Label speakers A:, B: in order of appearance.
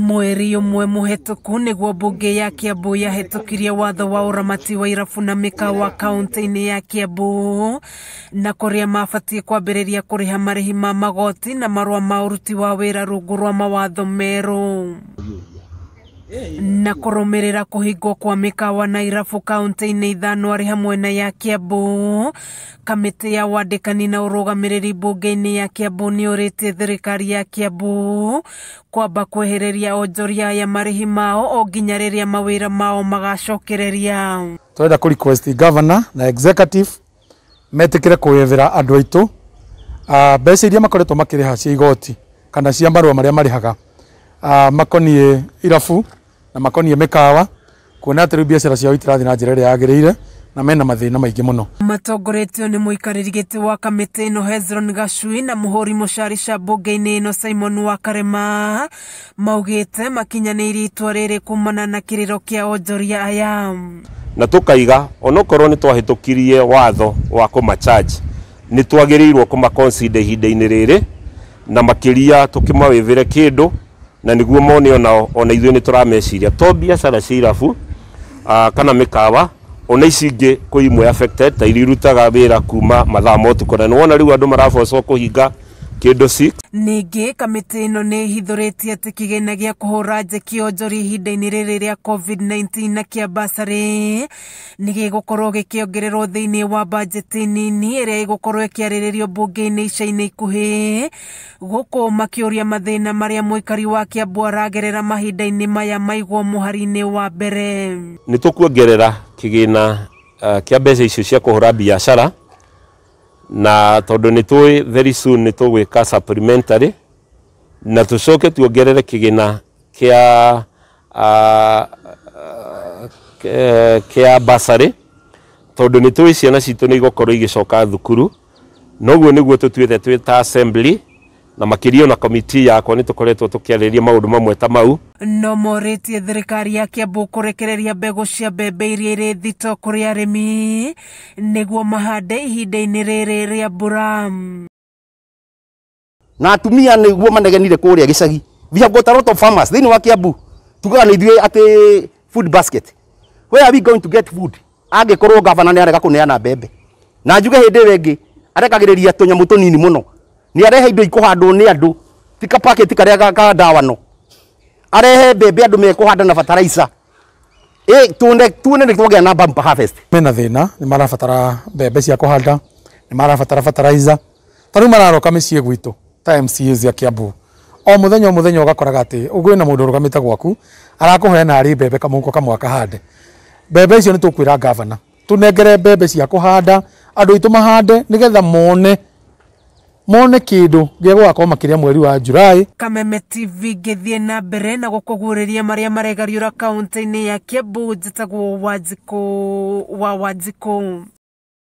A: mweri ũmwe mũhetũku nĩguo mbunge ya kĩambu yahĩtũkirie watho wa ũramati wa irabu na mĩkawa kaunti-inĩ ya Kiambu na kũrĩa mabatie kwambĩrĩria kũrĩha marĩhi ma magoti na marũa ma ũruti wa wĩra rungu rwa mawatho merũ na kũrũmĩrĩra kũhingwo kwa mikawa na irabu kaunti inĩ ithano arĩ hamwe na ya Kiambu. Kamĩtĩ ya wandĩkani na ũrũgamĩrĩri mbunge-inĩ ya Kiambu ni ũrĩtie thirikari ya Kiambu kwamba kwehereria onjoria ya marihi mao o nginya rĩrĩa mawira mao magacokereria.
B: Tũrenda kũ request governor na executive metĩkĩre kũyethera andũ aitũ ah, mbeca iria makoretwo makĩrĩha cia igoti kana cia marũa marĩa marĩhaga ah, makoniĩ irabu na makonie mikawa kuona atä rä u biacara ciao itirathiä na njä ĩrĩa yagĩrĩire na mena mathĩna maingĩ mũno
A: matongoretio nĩ mũikarĩri gĩtĩ wa kamĩtĩ ĩno Hezron Gashui na mũhũri mũcarisha mbunge-inĩ ĩno Simon wa Karema maugĩte makinyanĩirie itua rĩrĩ kumana na kĩrĩro kĩa onjoria aya
C: na tũkaiga onokorwo nĩ twahĩtũkirie watho wa kũmacharge nĩ twagĩrĩirwo kũmakonsida ihinda-inĩ rĩrĩ na makĩria tũkĩmawĩvĩre kĩndũ na niguo mone onao ona ithuĩ nĩ tũrameciria to biacara cia irabu ah, kana mĩkawa ona ici ingĩ kwĩ imwe affected ta iria irutaga wĩra kuma mathaa ma na nĩ wona rĩu andũ marabocwo kũhinga kindu
A: ningä kamitä ä no nä hithå atä kä gä gä a kå hå ra njeki onjori ihinda-inä rä rä covid-19 na kä ambasarä nä gä gå korwo gä kä ongererwo thä inä wa bajeti nini ä rä a ä gå korwo ä kä arä rä rio mbunge-inä ica-inä ikuhä gå kå makä å ria mathä na marä a wa kä aragerera mahinda-inä maya maigwo må hari-inä wa mbere
C: nä tå kuongerera kä gä na eh, kä a mbeca icio cia kå hå ra biacara na tondu ni tuwi very soon ni tugwika supplementary na tucoke tuongerere kigina kia uh, kia basari tondu ni tuwi ciana citu ni igokorwo igicoka thukuru noguo niguo tutuite twi ta assembly na makirio na komiti yakwa nä tå koretwo tå kä arä maå ndå mamwe ta mau
A: no morä tie thirikari ya kiambu kå rekereria mbegå cia mbembe iria iri thito kå rä arä nä mahande ihinda-inä rä rä rä a mbura na atumia nä guo we have got a lot of farmers
B: inä wa kiambu tugaga nä ithuä atä food basket where are we going to get food angä korwo gavana nä arega kå neana mbembe na njuge hä ndä ä yo ä ngä nini må ni arehe indo ikuhandwo ni andu tika paketi karia ka ndawano arehe mbembe andu mekuhanda na fertilizer e tuone tuone ni twagia na bumper harvest mena thina ni mara marabatara mbembe cia kuhanda ni mara fatara marabatara fertilizer tariu mararoka micie gwitu ta MCA ya kiabu o muthenya o muthenya ugakoraga ati ugwe na mundu rugamite gwaku arakuheana ari mbembe kamuko kamwe akahande bebe icio ni tukwira gavana tunengere mbembe cia kuhanda andu itu mahande nigetha mone mone kindu gia gwakorwo makiria mweri wa julai
A: kameme tv githie na mbere na gukuguriria maria maregariura kaunti-ini ya kiambu njitagwo wanjiku wa wanjiku